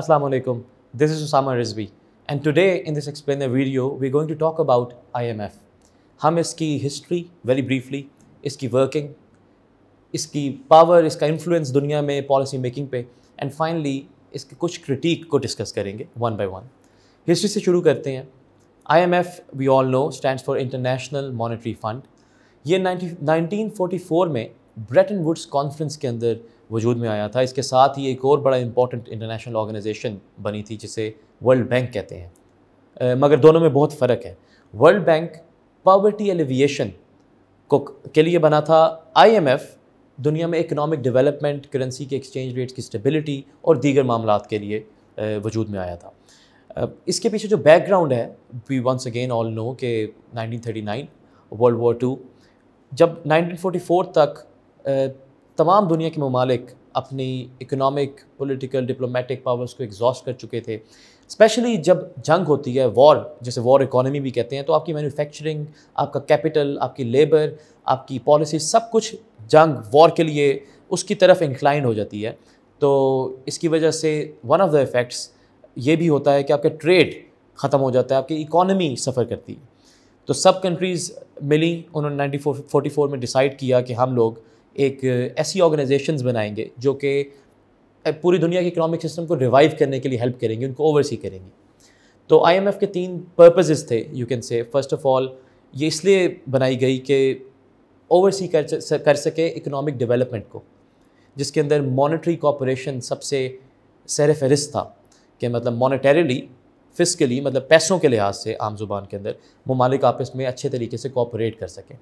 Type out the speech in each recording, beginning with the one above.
Assalamu alaikum. This is Osama Rizvi and today in this explainer video we're going to talk about IMF. हम इसकी history very briefly इसकी working इसकी power इसका influence दुनिया में policy making पे and finally इसके कुछ क्रिटिक को डिस्कस करेंगे वन बाय वन हिस्ट्री से शुरू करते हैं IMF we all know stand for International Monetary Fund ये 1944 में ब्रेटन वुड्स कॉन्फ्रेंस के अंदर वजूद में आया था इसके साथ ही एक और बड़ा इंपॉर्टेंट इंटरनेशनल ऑर्गेनाइजेशन बनी थी जिसे वर्ल्ड बैंक कहते हैं मगर दोनों में बहुत फ़र्क है वर्ल्ड बैंक पावर्टी एलिविएशन को के लिए बना था आईएमएफ दुनिया में इकनॉमिक डेवलपमेंट करेंसी के एक्सचेंज रेट्स की स्टेबिलिटी और दीगर मामला के लिए वजूद में आया था इसके पीछे जो बैकग्राउंड है we once again all know के 1939 वर्ल्ड वॉर टू जब 1944 तक तमाम दुनिया के ममालिक अपनी इकनॉमिक पॉलिटिकल डिप्लोमेटिक पावर्स को एग्जॉस्ट कर चुके थे स्पेशली जब जंग होती है वॉर जैसे वॉर इकोनॉमी भी कहते हैं तो आपकी मैन्युफैक्चरिंग आपका कैपिटल आपकी लेबर आपकी पॉलिसी सब कुछ जंग वॉर के लिए उसकी तरफ इंक्लाइन हो जाती है तो इसकी वजह से वन ऑफ द इफ़ेक्ट्स ये भी होता है कि आपका ट्रेड ख़त्म हो जाता है आपकी इकॉनमी सफ़र करती है तो सब कंट्रीज़ मिली उन्होंने फोर में डिसाइड किया कि हम लोग एक ऐसी ऑर्गेनाइजेशन बनाएंगे जो कि पूरी दुनिया के इकोनॉमिक सिस्टम को रिवाइव करने के लिए हेल्प करेंगी उनको ओवरसी करेंगी तो आईएमएफ के तीन पर्पजेज़ थे you can say first of all ये इसलिए बनाई गई कि ओवरसी कर कर सके इकोनॉमिक डेवलपमेंट को जिसके अंदर मॉनेटरी कॉपोरेशन सबसे सर फहरिस्त था कि मतलब मोनिटरली फिजिकली मतलब पैसों के लिहाज से आम जुबान के अंदर ममालिक आपस में अच्छे तरीके से कॉपरेट कर सकें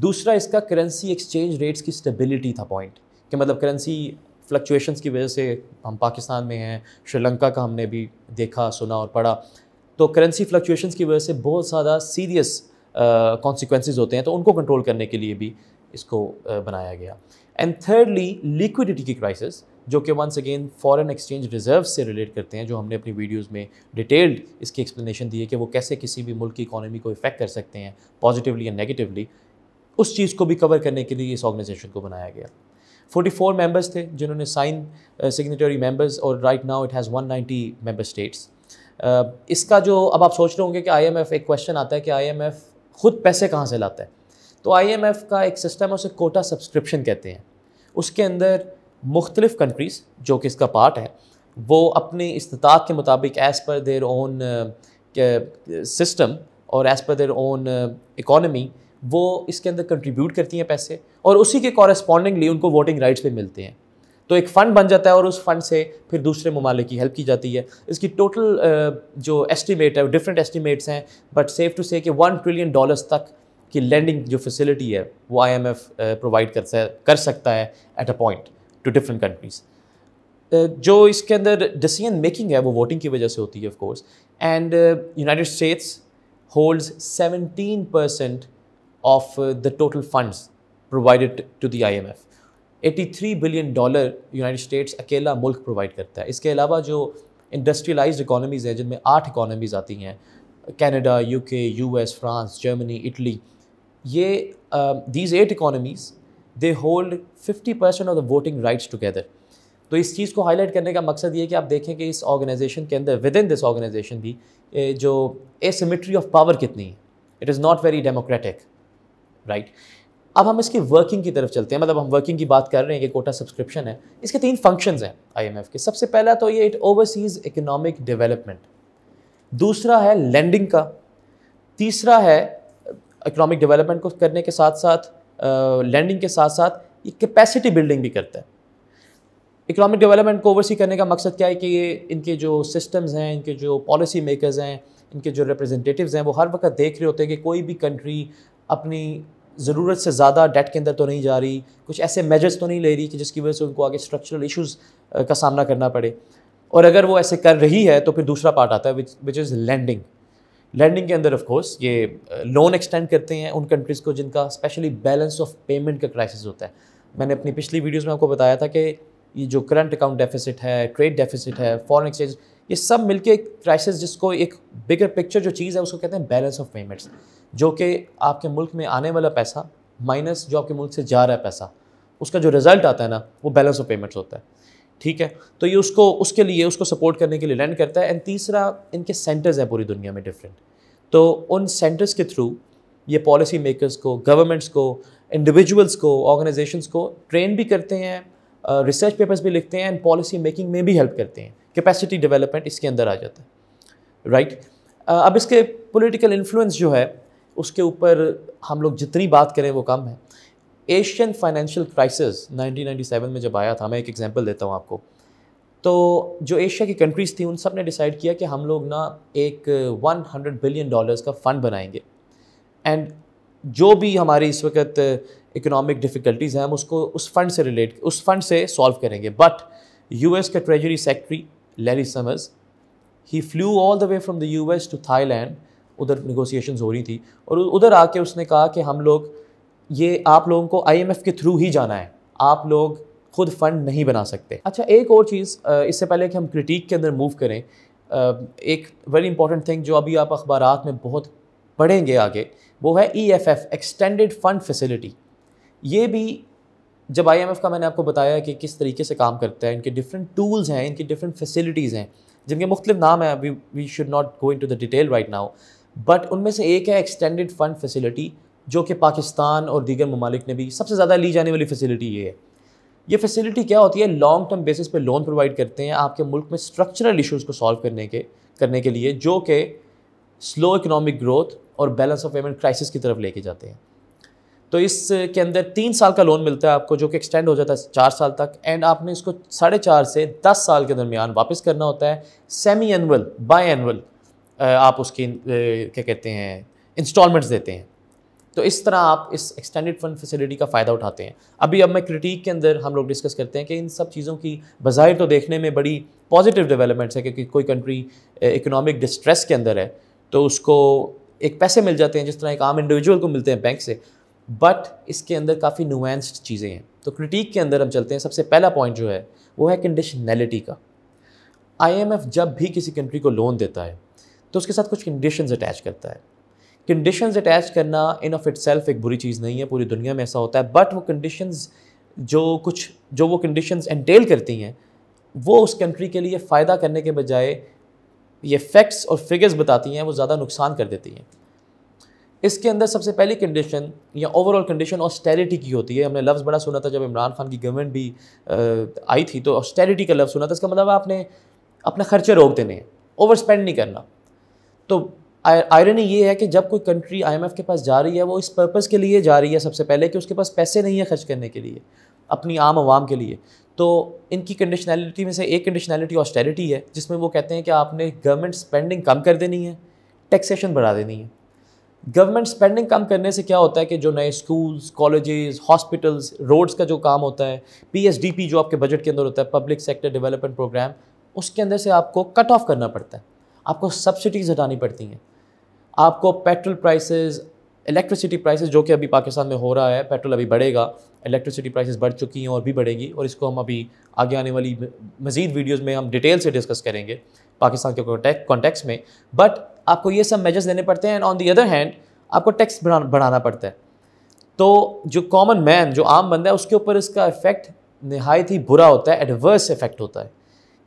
दूसरा इसका करेंसी एक्सचेंज रेट्स की स्टेबिलिटी था पॉइंट कि मतलब करेंसी फ्लक्चुएशंस की वजह से हम पाकिस्तान में हैं श्रीलंका का हमने भी देखा सुना और पढ़ा तो करेंसी फ्लक्चुएशंस की वजह से बहुत ज़्यादा सीरियस कॉन्सिक्वेंसेज होते हैं तो उनको कंट्रोल करने के लिए भी इसको बनाया गया एंड थर्डली लिक्विडिटी की क्राइसिस जो कि once again foreign exchange reserve से रिलेट करते हैं जो हमने अपनी वीडियोस में डिटेल्ड इसकी एक्सप्लेनेशन दी है कि वो कैसे किसी भी मुल्क की इकोनॉमी को इफेक्ट कर सकते हैं पॉजिटिवली या नेगेटिवली उस चीज़ को भी कवर करने के लिए इस ऑर्गेनाइजेशन को बनाया गया 44 मेंबर्स थे जिन्होंने साइन सिग्नेटरी मेंबर्स और right now it has 190 member states इसका जो अब आप सोच रहे होंगे कि आईएमएफ एक क्वेश्चन आता है कि आईएमएफ खुद पैसे कहाँ से लाता है तो आईएमएफ का एक सिस्टम है उसे कोटा सब्सक्रिप्शन कहते हैं उसके अंदर मुख्तलिफ़ कंट्रीज़ जो कि इसका पार्ट है वो अपने इस्तात के मुताबिक as per their own system और as per their own economy वो इसके अंदर कंट्रीब्यूट करती हैं पैसे और उसी के कॉरस्पॉन्डिंगली उनको वोटिंग राइट्स भी मिलते हैं तो एक फ़ंड बन जाता है और उस फंड से फिर दूसरे ममालिक की हेल्प की जाती है इसकी टोटल uh, जो एस्टिमेट है डिफरेंट एस्टिमेट्स हैं बट सेफ टू से कि वन ट्रिलियन डॉलर्स तक की लैंडिंग जो फैसिलिटी है वो आईएमएफ प्रोवाइड uh, कर कर सकता है at a point two different countries जो इसके अंदर डिसीजन मेकिंग है वो वोटिंग की वजह से होती है of course and United States holds 17 percent of uh, the total funds provided to the IMF. 83 billion dollar United States akela mulk provide karta hai. Iske alawa jo industrialized economies hai, jinmein 8 economies aati hain, Canada, UK, US, France, Germany, Italy, ye, these 8 economies, they hold 50% of the voting rights together. So, this thing highlight karne ka maksad ye hai ki aap dekhen ki organization ke andar, within this organization bhi, eh, asymmetry of power kitni hai. It is not very democratic. Right अब हम इसकी working की तरफ चलते हैं मतलब हम working की बात कर रहे हैं कि कोटा सब्सक्रिप्शन है इसके तीन फंक्शंस हैं आईएमएफ के सबसे पहला तो ये इट ओवरसीज इकोनॉमिक डेवलपमेंट दूसरा है लैंडिंग का तीसरा है इकोनॉमिक uh, डेवलपमेंट को करने के साथ साथ लैंडिंग uh, के साथ साथ ये कैपेसिटी बिल्डिंग भी करता है इकोनॉमिक डेवलपमेंट को ओवरसी करने का मकसद क्या है कि ये इनके जो सिस्टम्स हैं इनके जो पॉलिसी मेकर्स हैं इनके जो रिप्रेजेंटेटिव्स हैं वो हर वक्त देख रहे होते हैं कि कोई भी कंट्री अपनी ज़रूरत से ज़्यादा डेट के अंदर तो नहीं जा रही कुछ ऐसे मेजर्स तो नहीं ले रही कि जिसकी वजह से उनको आगे स्ट्रक्चरल इशूज़ का सामना करना पड़े और अगर वो ऐसे कर रही है तो फिर दूसरा पार्ट आता है which which is lending lending के अंदर ऑफकोर्स ये लोन एक्सटेंड करते हैं उन कंट्रीज़ को जिनका स्पेशली बैलेंस ऑफ पेमेंट का क्राइसिस होता है मैंने अपनी पिछली वीडियोज़ में आपको बताया था कि ये जो करंट अकाउंट डेफिसिट है ट्रेड डेफिसिट है फॉरेन एक्सचेंज ये सब मिलके एक क्राइसिस जिसको एक बिगर पिक्चर जो चीज़ है उसको कहते हैं बैलेंस ऑफ पेमेंट्स जो कि आपके मुल्क में आने वाला पैसा माइनस जो आपके मुल्क से जा रहा है पैसा उसका जो रिज़ल्ट आता है ना वो बैलेंस ऑफ पेमेंट्स होता है ठीक है तो ये उसको उसके लिए उसको सपोर्ट करने के लिए लैंड करता है एंड तीसरा इनके सेंटर्स हैं पूरी दुनिया में डिफरेंट तो उन सेंटर्स के थ्रू ये पॉलिसी मेकर्स को गवर्नमेंट्स को इंडिविजुअल्स को ऑर्गेनाइजेशंस को ट्रेन भी करते हैं रिसर्च पेपर्स भी लिखते हैं एंड पॉलिसी मेकिंग में भी हेल्प करते हैं कैपेसिटी डेवलपमेंट इसके अंदर आ जाता है राइट right? अब इसके पॉलिटिकल इन्फ्लुएंस जो है उसके ऊपर हम लोग जितनी बात करें वो कम है एशियन फाइनेंशियल क्राइसिस 1997 में जब आया था मैं एक एग्जांपल देता हूँ आपको तो जो एशिया की कंट्रीज़ थी उन सब ने डिसाइड किया कि हम लोग ना एक 100 बिलियन डॉलर्स का फ़ंड बनाएंगे एंड जो भी हमारी इस वक्त इकोनॉमिक डिफ़िकल्टीज़ हैं हम उसको उस फंड से रिलेट उस फंड से सॉल्व करेंगे बट यूएस के ट्रेजरी सेक्रेटरी लैरी समर्स ही flew all the way from the US to Thailand उधर निगोसिएशन हो रही थी और उधर आके उसने कहा कि हम लोग ये आप लोगों को आई के थ्रू ही जाना है आप लोग खुद फंड नहीं बना सकते अच्छा एक और चीज़ इससे पहले कि हम क्रिटिक के अंदर मूव करें एक वेरी इंपॉर्टेंट थिंग जो अभी आप अखबार में बहुत पढ़ेंगे आगे वो है E F F extended fund facility ये भी जब आई एम एफ़ का मैंने आपको बताया कि किस तरीके से काम करता है इनके डिफरेंट टूल्स हैं इनकी डिफरेंट फैसिलिटीज़ हैं जिनके मुख्तलिफ नाम हैं अभी we should not go into the detail right now but उनमें से एक है एक्सटेंडेड फ़ंड फैसिलिटी जो कि पाकिस्तान और दीगर ममालिक ने भी सबसे ज़्यादा ली जाने वाली फैसिलिटी ये है ये फैसिलिटी क्या होती है लॉन्ग टर्म बेसिस पे लोन प्रोवाइड करते हैं आपके मुल्क में स्ट्रक्चरल इश्यूज़ को सॉल्व करने के करने के लिए जो कि स्लो इकोनॉमिक ग्रोथ और बैलेंस ऑफ पेमेंट क्राइसिस की तरफ लेके जाते हैं तो इसके अंदर तीन साल का लोन मिलता है आपको जो कि एक्सटेंड हो जाता है चार साल तक एंड आपने इसको साढ़े चार से दस साल के दरमियान वापस करना होता है सेमी एनअल बाई एनअल आप उसकी क्या कहते हैं इंस्टॉलमेंट्स देते हैं तो इस तरह आप इस एक्सटेंडेड फंड फैसिलिटी का फ़ायदा उठाते हैं अभी अब मैं क्रिटिक के अंदर हम लोग डिस्कस करते हैं कि इन सब चीज़ों की बाहिर तो देखने में बड़ी पॉजिटिव डेवलपमेंट्स है क्योंकि कोई कंट्री इकोनॉमिक डिस्ट्रेस के अंदर है तो उसको एक पैसे मिल जाते हैं जिस तरह एक आम इंडिविजुअल को मिलते हैं बैंक से बट इसके अंदर काफ़ी नुएंस्ड चीज़ें हैं तो क्रिटिक के अंदर हम चलते हैं सबसे पहला पॉइंट जो है वो है कंडीशनैलिटी का आईएमएफ जब भी किसी कंट्री को लोन देता है तो उसके साथ कुछ कंडीशन अटैच करता है कंडीशन अटैच करना इन ऑफ इट एक बुरी चीज़ नहीं है पूरी दुनिया में ऐसा होता है बट वो कंडीशन जो कुछ जो वो कंडीशन एंटेल करती हैं वो उस कंट्री के लिए फ़ायदा करने के बजाय ये फैक्ट्स और फिगर्स बताती हैं वो ज़्यादा नुकसान कर देती हैं इसके अंदर सबसे पहली कंडीशन या ओवरऑल कंडीशन ऑस्टेरिटी की होती है हमने लफ्ज़ बड़ा सुना था जब इमरान खान की गवर्नमेंट भी आई थी तो ऑस्टेरिटी का लफ्ज़ सुना था इसका मतलब आपने अपना खर्चे रोक देने हैं ओवर स्पेंड नहीं करना तो आयरनी ये है कि जब कोई कंट्री आईएमएफ के पास जा रही है वो इस पर्पज़ के लिए जा रही है सबसे पहले कि उसके पास पैसे नहीं है खर्च करने के लिए अपनी आम आवाम के लिए तो इनकी कंडीशनैलिटी में से एक कंडीशनैलिटी ऑस्टेरिटी है जिसमें वो कहते हैं कि आपने गवर्नमेंट स्पेंडिंग कम कर देनी है टैक्सेशन बढ़ा देनी है गवर्नमेंट स्पेंडिंग कम करने से क्या होता है कि जो नए स्कूल्स कॉलेजेस हॉस्पिटल्स रोड्स का जो काम होता है पीएसडीपी जो आपके बजट के अंदर होता है पब्लिक सेक्टर डेवलपमेंट प्रोग्राम उसके अंदर से आपको कट ऑफ करना पड़ता है आपको सब्सिडीज़ हटानी पड़ती हैं आपको पेट्रोल प्राइसेस इलेक्ट्रिसिटी प्राइसेस जो कि अभी पाकिस्तान में हो रहा है पेट्रोल अभी बढ़ेगा इलेक्ट्रिसिटी प्राइसेस बढ़ चुकी हैं और भी बढ़ेंगी और इसको हम अभी आगे आने वाली मज़ीद वीडियोस में हम डिटेल से डिस्कस करेंगे पाकिस्तान के कॉन्टेक्स में बट आपको ये सब मेजर्स लेने पड़ते हैं and on the other hand आपको टैक्स बढ़ाना पड़ता है तो जो कॉमन मैन जो आम बंदा है उसके ऊपर इसका इफेक्ट नहायत ही बुरा होता है एडवर्स इफेक्ट होता है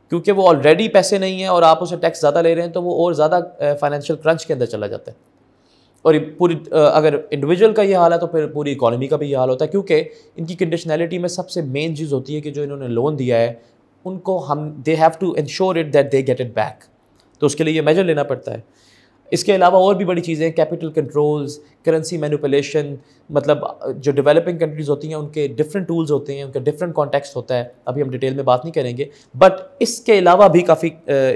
क्योंकि वो ऑलरेडी पैसे नहीं है और आप उसे टैक्स ज़्यादा ले रहे हैं तो वो और ज़्यादा फाइनेंशियल क्रंच के अंदर चला जाता है और पूरी अगर इंडिविजुअल का ये हाल है तो फिर पूरी इकॉनमी का भी ये हाल होता है क्योंकि इनकी कंडीशनैलिटी में सबसे मेन चीज़ होती है कि जो इन्होंने लोन दिया है उनको हम they have to ensure it that they get it back तो उसके लिए ये मेजर लेना पड़ता है इसके अलावा और भी बड़ी चीज़ें कैपिटल कंट्रोल्स करेंसी मैनुपलेशन मतलब जो डेवलपिंग कंट्रीज़ होती हैं उनके डिफरेंट टूल्स होते हैं उनका डिफरेंट कॉन्टेक्स्ट होता है अभी हम डिटेल में बात नहीं करेंगे बट इसके अलावा भी काफ़ी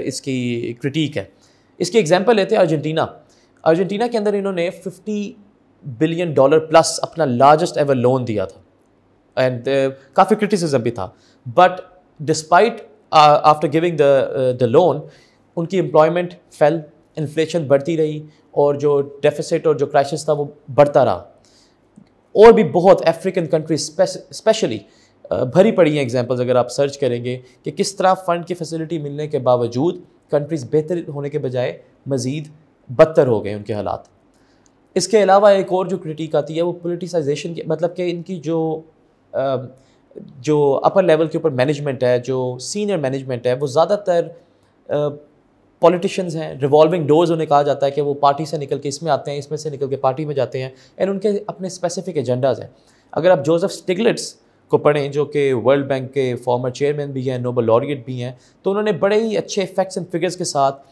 इसकी क्रिटिक है इसके एग्जाम्पल लेते हैं अर्जेंटीना अर्जेंटीना के अंदर इन्होंने फिफ्टी बिलियन डॉलर प्लस अपना लार्जेस्ट एवर लोन दिया था एंड काफ़ी क्रिटिसिज्म भी था but despite after giving the the loan उनकी एम्प्लॉयमेंट फेल इन्फ्लेशन बढ़ती रही और जो डेफिसिट और जो क्राइसिस था वो बढ़ता रहा और भी बहुत अफ्रीकन कंट्रीज स्पेशली भरी पड़ी हैं एग्जांपल्स अगर आप सर्च करेंगे कि किस तरह फ़ंड की फैसिलिटी मिलने के बावजूद कंट्रीज़ बेहतर होने के बजाय मज़ीद बदतर हो गए उनके हालात इसके अलावा एक और जो क्रिटिक आती है वो पोलिटिसाइजेशन की मतलब कि इनकी जो जो अपर लेवल के ऊपर मैनेजमेंट है जो सीनियर मैनेजमेंट है वो ज़्यादातर पॉलिटिशियंस हैं रिवॉल्विंग डोर्स उन्हें कहा जाता है कि वो पार्टी से निकल के इसमें आते हैं इसमें से निकल के पार्टी में जाते हैं एंड उनके अपने स्पेसिफिक एजेंडाज हैं अगर आप जोसेफ स्टिगलेट्स को पढ़ें जो कि वर्ल्ड बैंक के फॉर्मर चेयरमैन भी हैं नोबल लॉरियट भी हैं तो उन्होंने बड़े ही अच्छे फैक्ट्स एंड फिगर्स के साथ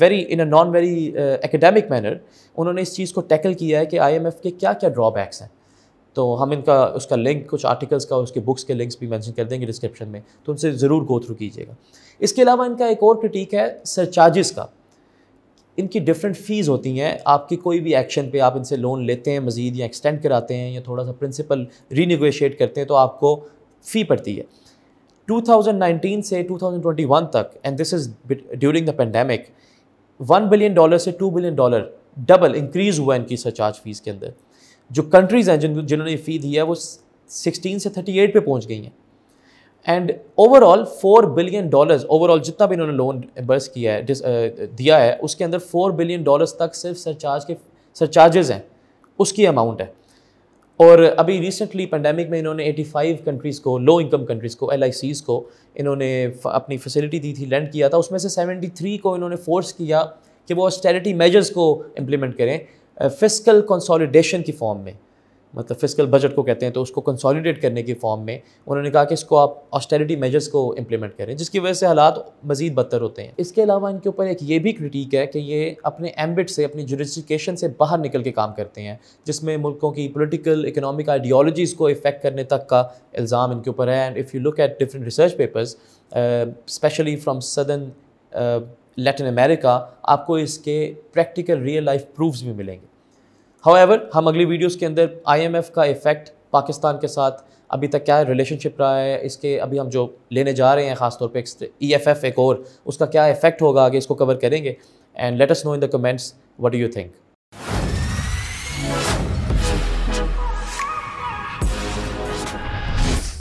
very in a non very academic manner उन्होंने इस चीज़ को टैकल किया है कि आईएमएफ के क्या क्या ड्रॉबैक्स हैं तो हम इनका उसका लिंक कुछ आर्टिकल्स का उसके बुक्स के लिंक्स भी मैंशन कर देंगे डिस्क्रिप्शन में तो उनसे ज़रूर गो थ्रू कीजिएगा इसके अलावा इनका एक और क्रिटिक है सरचार्जेस का इनकी डिफरेंट फ़ीस होती हैं आपकी कोई भी एक्शन पे आप इनसे लोन लेते हैं मज़ीद या एक्सटेंड कराते हैं या थोड़ा सा प्रिंसिपल रीनिगोशिएट करते हैं तो आपको फ़ी पड़ती है 2019 से 2021 तक and this is during the pandemic one billion dollar से two billion dollar double increase हुआ इनकी सरचार्ज फ़ीस के अंदर जो कंट्रीज़ हैं जिन जिन्होंने फ़ी दी है वो 16 से 38 पे पहुंच गई हैं and overall four billion dollars overall जितना भी इन्होंने लोन बर्स किया है डिस, uh, दिया है उसके अंदर फोर बिलियन डॉलर्स तक सिर्फ सरचार्ज के सरचार्जेज हैं उसकी अमाउंट है और अभी रिसेंटली पेंडेमिक में इन्होंने 85 कंट्रीज़ को लो इनकम कंट्रीज़ को एल को इन्होंने अपनी फैसिलिटी दी थी लैंड किया था उसमें से 73 को इन्होंने फोर्स किया कि वो ऑस्टेरिटी मेजर्स को इम्प्लीमेंट करें फिस्कल कंसोलिडेशन की फॉर्म में मतलब फिस्कल बजट को कहते हैं तो उसको कंसोलिडेट करने की फॉर्म में उन्होंने कहा कि इसको आप ऑस्टेरिटी मेजर्स को इम्प्लीमेंट करें जिसकी वजह से हालात मजीद बदतर होते हैं इसके अलावा इनके ऊपर एक ये भी क्रिटिक है कि ये अपने एम्बिट से अपनी जुडिसिकेशन से बाहर निकल के काम करते हैं जिसमें मुल्कों की पोलिटिकल इकनॉमिक आइडियोलॉजीज़ को इफेक्ट करने तक का इल्ज़ाम इनके ऊपर है and if you look at different research papers specially from southern Latin America आपको इसके प्रैक्टिकल रियल लाइफ प्रूफ्स भी मिलेंगे हाउएवर हम अगली वीडियोस के अंदर आईएमएफ का इफ़ेक्ट पाकिस्तान के साथ अभी तक क्या रिलेशनशिप रहा है इसके अभी हम जो लेने जा रहे हैं ख़ासतौर पर ई एफ एफ e एक और उसका क्या इफेक्ट होगा आगे इसको कवर करेंगे and let's know in the comments what do you think